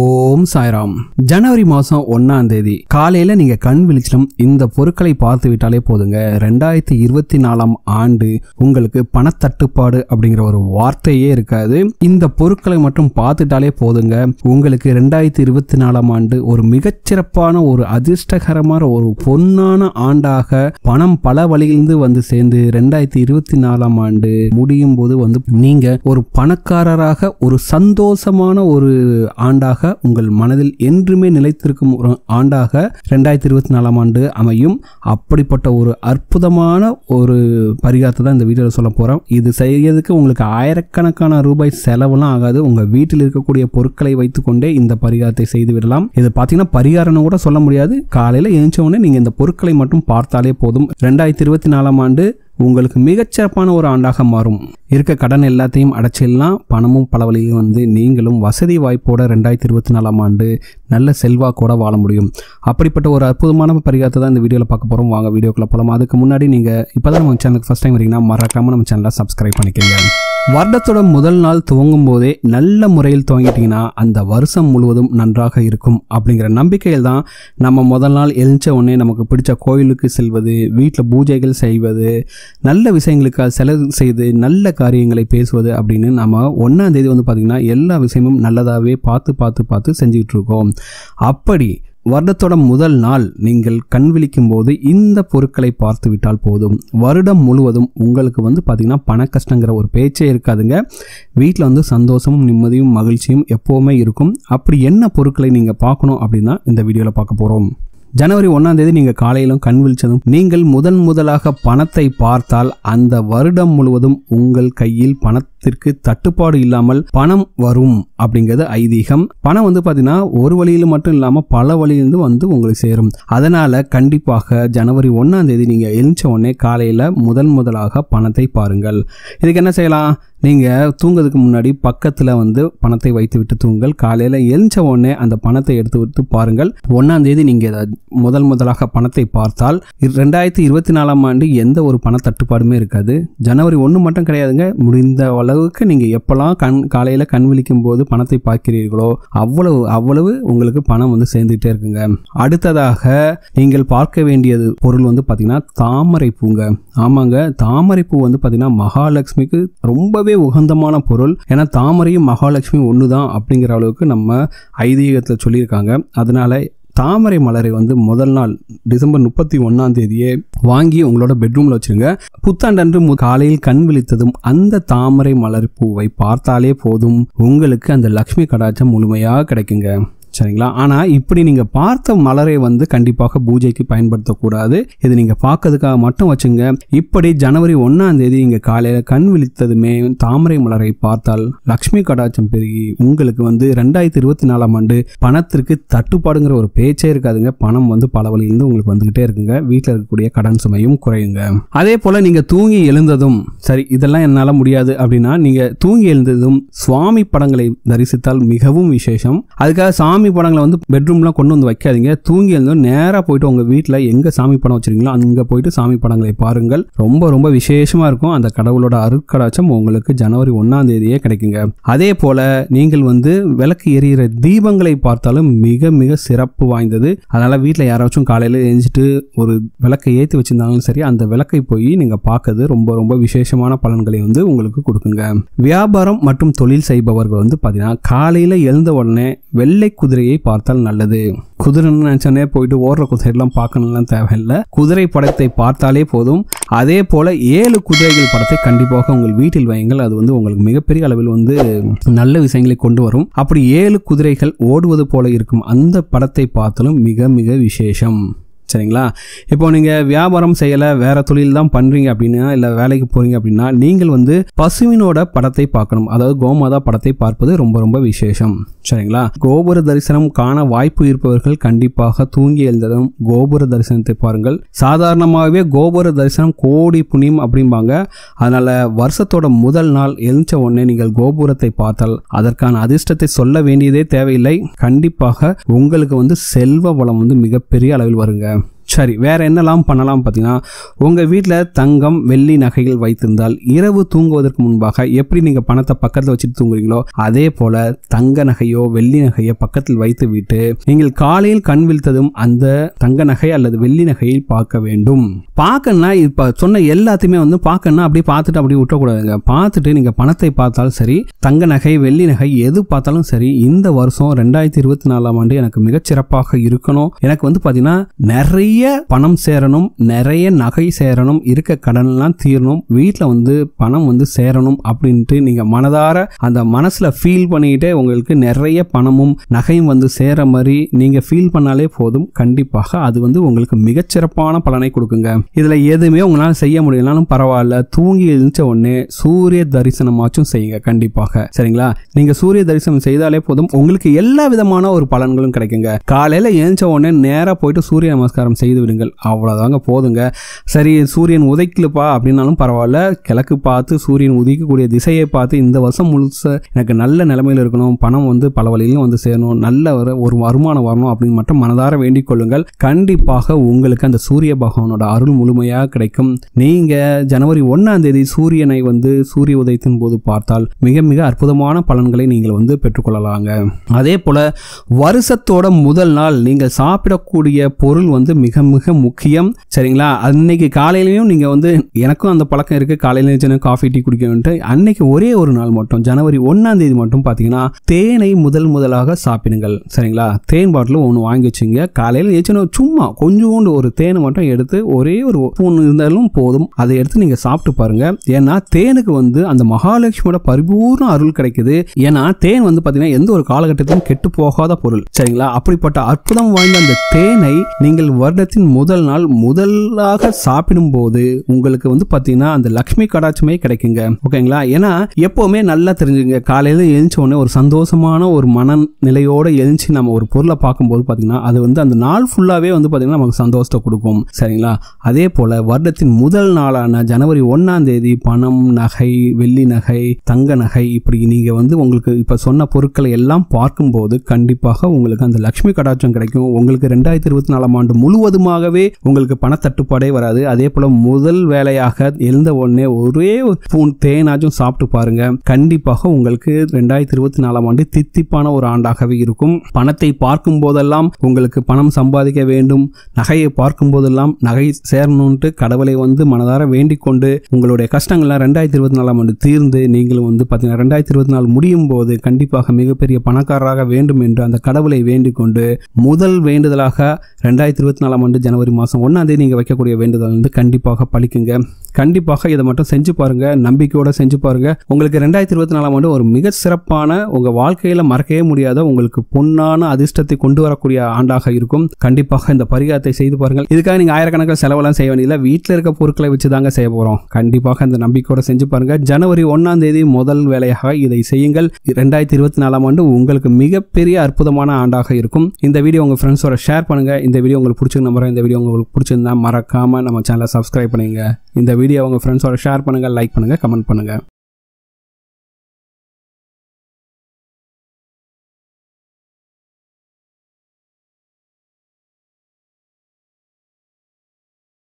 ஓம் சாய்ராம் ஜனவரி மாசம் ஒன்னாம் தேதி காலையில நீங்க கண் விழிச்சிலும் இந்த பொருட்களை பார்த்து விட்டாலே போதுங்க ரெண்டாயிரத்தி இருபத்தி நாலாம் ஆண்டு உங்களுக்கு பணத்தட்டுப்பாடு அப்படிங்கிற ஒரு வார்த்தையே இருக்காது இந்த பொருட்களை மட்டும் பார்த்துட்டாலே போதுங்க உங்களுக்கு ரெண்டாயிரத்தி இருபத்தி நாலாம் ஆண்டு ஒரு மிகச்சிறப்பான ஒரு அதிர்ஷ்டகரமான ஒரு பொன்னான ஆண்டாக பணம் பல வழியிலிருந்து வந்து சேர்ந்து ரெண்டாயிரத்தி இருபத்தி நாலாம் ஆண்டு முடியும் போது வந்து நீங்க ஒரு பணக்காரராக ஒரு சந்தோஷமான ஒரு ஆண்டாக ஆண்டாக உங்கள் மனதில் என்றுமே நிலைத்திருக்கும் ஒரு ஆண்டாக ரெண்டாயிரத்தி இருபத்தி நாலாம் ஆண்டு அமையும் அப்படிப்பட்ட ஒரு அற்புதமான ஒரு பரிகாரத்தை தான் இந்த வீடியோவில் சொல்ல போகிறோம் இது செய்யறதுக்கு உங்களுக்கு ஆயிரக்கணக்கான ரூபாய் செலவுலாம் ஆகாது உங்கள் வீட்டில் இருக்கக்கூடிய பொருட்களை வைத்துக்கொண்டே இந்த பரிகாரத்தை செய்து விடலாம் இது பார்த்தீங்கன்னா பரிகாரம்னு கூட சொல்ல முடியாது காலையில் எழுந்தவுடனே நீங்கள் இந்த பொருட்களை மட்டும் பார்த்தாலே போதும் ரெண்டாயிரத்தி இருபத்தி நாலாம் ஆண்டு உங்களுக்கு மிகச்சிறப்பான ஒரு ஆண்டாக மாறும் இருக்க கடன் எல்லாத்தையும் அடைச்சிடலாம் பணமும் பல வழியும் வந்து நீங்களும் வசதி வாய்ப்போட ரெண்டாயிரத்தி இருபத்தி நாலாம் ஆண்டு நல்ல செல்வாக்கோட வாழ முடியும் அப்படிப்பட்ட ஒரு அற்புதமான பரிகாரத்தை தான் இந்த வீடியோவில் பார்க்க போகிறோம் வாங்க வீடியோக்குள்ளே போகலாம் அதுக்கு முன்னாடி நீங்கள் இப்போ தான் நம்ம சேனலுக்கு ஃபஸ்ட் டைம் வரீங்கன்னா மறக்காமல் நம்ம சேனலை சப்ஸ்கிரைப் பண்ணிக்கோங்க வருடத்தோட முதல் நாள் துவங்கும் போதே நல்ல முறையில் துவங்கிட்டிங்கன்னா அந்த வருஷம் முழுவதும் நன்றாக இருக்கும் அப்படிங்கிற நம்பிக்கையில் தான் நம்ம முதல் நாள் எழுந்த உடனே நமக்கு பிடிச்ச கோயிலுக்கு செல்வது வீட்டில் பூஜைகள் செய்வது நல்ல விஷயங்களுக்காக செலவு செய்து நல்ல காரியங்களை பேசுவது அப்படின்னு நம்ம ஒன்றாந்தேதி வந்து பார்த்திங்கன்னா எல்லா விஷயமும் நல்லதாகவே பார்த்து பார்த்து பார்த்து செஞ்சுக்கிட்டு இருக்கோம் அப்படி வருடத்தோட முதல் நாள் நீங்கள் கண் விழிக்கும் போது இந்த பொருட்களை பார்த்து விட்டால் போதும் வருடம் முழுவதும் உங்களுக்கு வந்து பார்த்திங்கன்னா பண கஷ்டங்கிற ஒரு பேச்சே இருக்காதுங்க வீட்டில் வந்து சந்தோஷமும் நிம்மதியும் மகிழ்ச்சியும் எப்போவுமே இருக்கும் அப்படி என்ன பொருட்களை நீங்கள் பார்க்கணும் அப்படின்னா இந்த வீடியோவில் பார்க்க போகிறோம் ஜனவரி ஒன்றாம் தேதி நீங்கள் காலையிலும் கண் விழிச்சதும் நீங்கள் முதன் முதலாக பணத்தை பார்த்தால் அந்த வருடம் முழுவதும் உங்கள் கையில் பணத்திற்கு தட்டுப்பாடு இல்லாமல் பணம் வரும் அப்படிங்கிறது ஐதீகம் பணம் வந்து பார்த்தீங்கன்னா ஒரு வழியில் மட்டும் இல்லாமல் பல வழியிலிருந்து வந்து உங்களுக்கு சேரும் அதனால கண்டிப்பாக ஜனவரி ஒன்றாம் தேதி நீங்கள் எழுந்த உடனே காலையில் முதன் முதலாக பணத்தை பாருங்கள் இதுக்கு என்ன செய்யலாம் நீங்கள் தூங்குறதுக்கு முன்னாடி பக்கத்தில் வந்து பணத்தை வைத்து விட்டு தூங்குங்கள் காலையில் எழுந்த உடனே அந்த பணத்தை எடுத்து விட்டு பாருங்கள் ஒன்றாம் தேதி நீங்கள் முதல் முதலாக பணத்தை பார்த்தால் ரெண்டாயிரத்தி இருபத்தி நாலாம் ஆண்டு எந்த ஒரு பண தட்டுப்பாடுமே இருக்காது ஜனவரி ஒன்று மட்டும் கிடையாதுங்க முடிந்த அளவுக்கு நீங்கள் எப்போல்லாம் கண் காலையில் கண் விழிக்கும் போது பணத்தை பார்க்கிறீர்களோ அவ்வளவு அவ்வளவு உங்களுக்கு பணம் வந்து சேர்ந்துகிட்டே இருக்குங்க அடுத்ததாக நீங்கள் பார்க்க வேண்டியது பொருள் வந்து பார்த்தீங்கன்னா தாமரை பூங்க ஆமாங்க தாமரை பூ வந்து பார்த்தீங்கன்னா மகாலட்சுமிக்கு ரொம்பவே ரொம்பவே உகந்தமான பொருள் ஏன்னா தாமரையும் மகாலட்சுமி ஒன்று தான் அப்படிங்கிற அளவுக்கு நம்ம ஐதீகத்தில் சொல்லியிருக்காங்க அதனால் தாமரை மலரை வந்து முதல் நாள் டிசம்பர் முப்பத்தி ஒன்னாம் தேதியே வாங்கி உங்களோட பெட்ரூம்ல வச்சிருங்க புத்தாண்டன்று காலையில் கண் விழித்ததும் அந்த தாமரை மலர் பூவை பார்த்தாலே போதும் உங்களுக்கு அந்த லக்ஷ்மி கடாச்சம் முழுமையாக கிடைக்குங்க சரிங்களா ஆனால் இப்படி நீங்கள் பார்த்த மலரை வந்து கண்டிப்பாக பூஜைக்கு பயன்படுத்தக்கூடாது இது நீங்கள் பார்க்கறதுக்காக மட்டும் வச்சுங்க இப்படி ஜனவரி ஒன்றாம் தேதி நீங்கள் காலையில் கண் விழித்ததுமே தாமரை மலரை பார்த்தால் லக்ஷ்மி கடாட்சம் பெருகி உங்களுக்கு வந்து ரெண்டாயிரத்தி இருபத்தி நாலாம் ஆண்டு பணத்திற்கு தட்டுப்பாடுங்கிற ஒரு பேச்சே இருக்காதுங்க பணம் வந்து பல வழியிலிருந்து உங்களுக்கு வந்துகிட்டே இருக்குங்க வீட்டில் இருக்கக்கூடிய கடன் சுமையும் குறையுங்க அதே போல் நீங்கள் தூங்கி எழுந்ததும் சரி இதெல்லாம் என்னால் முடியாது அப்படின்னா நீங்கள் தூங்கி எழுந்ததும் சுவாமி படங்களை தரிசித்தால் மிகவும் விசேஷம் அதுக்காக சாமி சாமி படங்களை வந்து பெட்ரூம்லாம் கொண்டு வந்து வைக்காதீங்க தூங்கி எழுந்தோ நேராக போயிட்டு உங்கள் வீட்டில் எங்கே சாமி படம் வச்சுருக்கீங்களோ அங்கே போயிட்டு சாமி படங்களை பாருங்கள் ரொம்ப ரொம்ப விசேஷமாக இருக்கும் அந்த கடவுளோட அருட்கடாச்சம் உங்களுக்கு ஜனவரி ஒன்றாம் தேதியே கிடைக்குங்க அதே போல் நீங்கள் வந்து விளக்கு எரியிற தீபங்களை பார்த்தாலும் மிக மிக சிறப்பு வாய்ந்தது அதனால வீட்டில் யாராச்சும் காலையில் எழுந்துட்டு ஒரு விளக்கை ஏற்றி வச்சிருந்தாலும் சரி அந்த விளக்கை போய் நீங்கள் பார்க்கறது ரொம்ப ரொம்ப விசேஷமான பலன்களை வந்து உங்களுக்கு கொடுக்குங்க வியாபாரம் மற்றும் தொழில் செய்பவர்கள் வந்து பார்த்தீங்கன்னா காலையில் எழுந்த உடனே வெள்ளை குதிரை குதிரையை பார்த்தால் நல்லது குதிரைன்னு நினச்சோன்னே போயிட்டு ஓடுற குதிரையெல்லாம் பார்க்கணும்லாம் தேவையில்லை குதிரை படத்தை பார்த்தாலே போதும் அதே போல் ஏழு குதிரைகள் படத்தை கண்டிப்பாக உங்கள் வீட்டில் வையுங்கள் அது வந்து உங்களுக்கு மிகப்பெரிய அளவில் வந்து நல்ல விஷயங்களை கொண்டு வரும் அப்படி ஏழு குதிரைகள் ஓடுவது போல இருக்கும் அந்த படத்தை பார்த்தாலும் மிக மிக விசேஷம் சரிங்களா இப்போ நீங்கள் வியாபாரம் செய்யலை வேற தொழில் தான் பண்ணுறீங்க அப்படின்னா இல்லை வேலைக்கு போகிறீங்க அப்படின்னா நீங்கள் வந்து பசுவினோட படத்தை பார்க்கணும் அதாவது கோமாதா படத்தை பார்ப்பது ரொம்ப ரொம்ப விசேஷம் சரிங்களா கோபுர தரிசனம் காண வாய்ப்பு இருப்பவர்கள் கண்டிப்பாக தூங்கி எழுந்ததும் கோபுர தரிசனத்தை பாருங்கள் சாதாரணமாகவே கோபுர தரிசனம் கோடி புண்ணியம் அப்படிம்பாங்க அதனால வருஷத்தோட முதல் நாள் எழுந்த உடனே நீங்கள் கோபுரத்தை பார்த்தால் அதற்கான அதிர்ஷ்டத்தை சொல்ல வேண்டியதே தேவையில்லை கண்டிப்பாக உங்களுக்கு வந்து செல்வ வளம் வந்து மிகப்பெரிய அளவில் வருங்க சரி வேறு என்னெல்லாம் பண்ணலாம் பார்த்தீங்கன்னா உங்கள் வீட்டில் தங்கம் வெள்ளி நகைகள் வைத்திருந்தால் இரவு தூங்குவதற்கு முன்பாக எப்படி நீங்கள் பணத்தை பக்கத்தில் வச்சுட்டு தூங்குறீங்களோ அதே போல் தங்க நகையோ வெள்ளி நகையோ பக்கத்தில் வைத்து விட்டு நீங்கள் காலையில் கண் விழ்த்ததும் அந்த தங்க நகை அல்லது வெள்ளி நகையை பார்க்க வேண்டும் பார்க்கணா இப்போ சொன்ன எல்லாத்தையுமே வந்து பார்க்கணா அப்படியே பார்த்துட்டு அப்படியே விட்டக்கூடாதுங்க பார்த்துட்டு நீங்கள் பணத்தை பார்த்தாலும் சரி தங்க நகை வெள்ளி நகை எது பார்த்தாலும் சரி இந்த வருஷம் ரெண்டாயிரத்தி இருபத்தி நாலாம் ஆண்டு எனக்கு மிகச்சிறப்பாக இருக்கணும் எனக்கு வந்து பார்த்தீங்கன்னா நிறைய நிறைய பணம் சேரணும் நிறைய நகை சேரணும் இருக்க கடன்லாம் தீரணும் வீட்டில் வந்து பணம் வந்து சேரணும் அப்படின்ட்டு நீங்கள் மனதார அந்த மனசில் ஃபீல் பண்ணிக்கிட்டே உங்களுக்கு நிறைய பணமும் நகையும் வந்து சேர மாதிரி நீங்கள் ஃபீல் பண்ணாலே போதும் கண்டிப்பாக அது வந்து உங்களுக்கு மிகச்சிறப்பான பலனை கொடுக்குங்க இதில் எதுவுமே உங்களால் செய்ய முடியலனாலும் பரவாயில்ல தூங்கி எழுந்த உடனே சூரிய தரிசனமாச்சும் செய்யுங்க கண்டிப்பாக சரிங்களா நீங்கள் சூரிய தரிசனம் செய்தாலே போதும் உங்களுக்கு எல்லா விதமான ஒரு பலன்களும் கிடைக்குங்க காலையில் எழுந்த உடனே நேராக போயிட்டு சூரிய நமஸ்காரம் செய்ய செய்து விடுங்கள் அவ்வளோதாங்க போதுங்க சரி சூரியன் உதைக்கலப்பா அப்படின்னாலும் பரவாயில்ல கிழக்கு பார்த்து சூரியன் உதிக்கக்கூடிய திசையை பார்த்து இந்த வருஷம் முழுச எனக்கு நல்ல நிலைமையில் இருக்கணும் பணம் வந்து பல வழியிலும் வந்து சேரணும் நல்ல ஒரு வருமானம் வரணும் அப்படின்னு மட்டும் மனதார வேண்டிக் கொள்ளுங்கள் கண்டிப்பாக உங்களுக்கு அந்த சூரிய பகவானோட அருள் முழுமையாக கிடைக்கும் நீங்கள் ஜனவரி ஒன்றாம் தேதி சூரியனை வந்து சூரிய உதயத்தின் போது பார்த்தால் மிக மிக அற்புதமான பலன்களை நீங்கள் வந்து பெற்றுக்கொள்ளலாங்க அதே போல் வருஷத்தோட முதல் நாள் நீங்கள் சாப்பிடக்கூடிய பொருள் வந்து மிக மிக முக்கியம் சரிங்களா அன்னைக்கு காலையிலையும் நீங்கள் வந்து எனக்கும் அந்த பழக்கம் இருக்குது காலையில் சின்ன காஃபி டீ குடிக்கணுன்ட்டு அன்னைக்கு ஒரே ஒரு நாள் மட்டும் ஜனவரி ஒன்றாம் தேதி மட்டும் பார்த்தீங்கன்னா தேனை முதல் முதலாக சாப்பிடுங்கள் சரிங்களா தேன் பாட்டில் ஒன்று வாங்கி வச்சுங்க காலையில் ஏச்சுன்னா சும்மா கொஞ்சோண்டு ஒரு தேனை மட்டும் எடுத்து ஒரே ஒரு ஒன்று இருந்தாலும் போதும் அதை எடுத்து நீங்கள் சாப்பிட்டு பாருங்கள் ஏன்னா தேனுக்கு வந்து அந்த மகாலட்சுமியோட பரிபூர்ண அருள் கிடைக்குது ஏன்னா தேன் வந்து பார்த்தீங்கன்னா எந்த ஒரு காலகட்டத்திலும் கெட்டு போகாத பொருள் சரிங்களா அப்படிப்பட்ட அற்புதம் வாய்ந்த அந்த தேனை நீங்கள் வருடத்தில் விரதத்தின் முதல் நாள் முதலாக சாப்பிடும்போது உங்களுக்கு வந்து பாத்தீங்கன்னா அந்த லக்ஷ்மி கடாட்சமே கிடைக்குங்க ஓகேங்களா ஏன்னா எப்போவுமே நல்லா தெரிஞ்சுங்க காலையில் எழுந்த உடனே ஒரு சந்தோஷமான ஒரு மனநிலையோட எழுந்து நம்ம ஒரு பொருளை பார்க்கும்போது பார்த்தீங்கன்னா அது வந்து அந்த நாள் ஃபுல்லாகவே வந்து பாத்தீங்கன்னா நமக்கு சந்தோஷத்தை கொடுக்கும் சரிங்களா அதே போல் வருடத்தின் முதல் நாளான ஜனவரி ஒன்னாம் தேதி பணம் நகை வெள்ளி நகை தங்க நகை இப்படி நீங்கள் வந்து உங்களுக்கு இப்போ சொன்ன பொருட்களை எல்லாம் பார்க்கும்போது கண்டிப்பாக உங்களுக்கு அந்த லக்ஷ்மி கடாட்சம் கிடைக்கும் உங்களுக்கு ரெண்டாயிரத்தி இருபத்தி நாலாம் ஆண்டு முழுவதும் நிச்சயமாகவே உங்களுக்கு தட்டுப்பாடே வராது அதே போல முதல் வேலையாக எழுந்த உடனே ஒரே ஸ்பூன் தேனாச்சும் சாப்பிட்டு பாருங்க கண்டிப்பாக உங்களுக்கு ரெண்டாயிரத்தி இருபத்தி நாலாம் ஆண்டு தித்திப்பான ஒரு ஆண்டாகவே இருக்கும் பணத்தை பார்க்கும் போதெல்லாம் உங்களுக்கு பணம் சம்பாதிக்க வேண்டும் நகையை பார்க்கும் போதெல்லாம் நகை சேரணும்ட்டு கடவுளை வந்து மனதார வேண்டிக் கொண்டு உங்களுடைய கஷ்டங்கள்லாம் ரெண்டாயிரத்தி இருபத்தி நாலாம் ஆண்டு தீர்ந்து நீங்களும் வந்து பார்த்தீங்கன்னா ரெண்டாயிரத்தி இருபத்தி நாலு முடியும் போது கண்டிப்பாக மிகப்பெரிய பணக்காரராக வேண்டும் என்று அந்த கடவுளை வேண்டிக் கொண்டு முதல் வேண்டுதலாக ரெண்டாயிரத்தி இருபத்தி நாலாம் ஆண்டு வந்து ஜனவரி மாதம் ஒன்றாந்தேதி நீங்கள் வைக்கக்கூடிய வேண்டுதல் வந்து கண்டிப்பாக பழிக்குங்க கண்டிப்பாக இதை மட்டும் செஞ்சு பாருங்க நம்பிக்கையோடு செஞ்சு பாருங்க உங்களுக்கு ரெண்டாயிரத்தி இருபத்தி நாலாம் ஆண்டு ஒரு மிக சிறப்பான உங்கள் வாழ்க்கையில் மறக்கவே முடியாத உங்களுக்கு பொன்னான அதிர்ஷ்டத்தை கொண்டு வரக்கூடிய ஆண்டாக இருக்கும் கண்டிப்பாக இந்த பரிகாரத்தை செய்து பாருங்கள் இதுக்காக நீங்கள் ஆயிரக்கணக்கில் செலவெல்லாம் செய்ய வேண்டியதில்லை வீட்டில் இருக்க பொருட்களை வச்சு தாங்க செய்ய போகிறோம் கண்டிப்பாக இந்த நம்பிக்கையோட செஞ்சு பாருங்க ஜனவரி ஒன்றாம் தேதி முதல் வேலையாக இதை செய்யுங்கள் ரெண்டாயிரத்தி இருபத்தி நாலாம் ஆண்டு உங்களுக்கு மிகப்பெரிய அற்புதமான ஆண்டாக இருக்கும் இந்த வீடியோ உங்கள் ஃப்ரெண்ட்ஸோட ஷேர் பண்ணுங்கள் இந்த வீடியோ உங்களுக்கு பிடிச்சிருந்த நம்பர் நம்புகிறேன் இந்த வீடியோ உங்களுக்கு பிடிச்சிருந்தா மறக்காமல் நம்ம சேனலை சப்ஸ்கிரைப் பண்ணுங்கள் இந்த வீடியோ உங்கள் ஃப்ரெண்ட்ஸோட ஷேர் பண்ணுங்கள் லைக் பண்ணுங்கள் கமெண்ட் பண்ணுங்கள்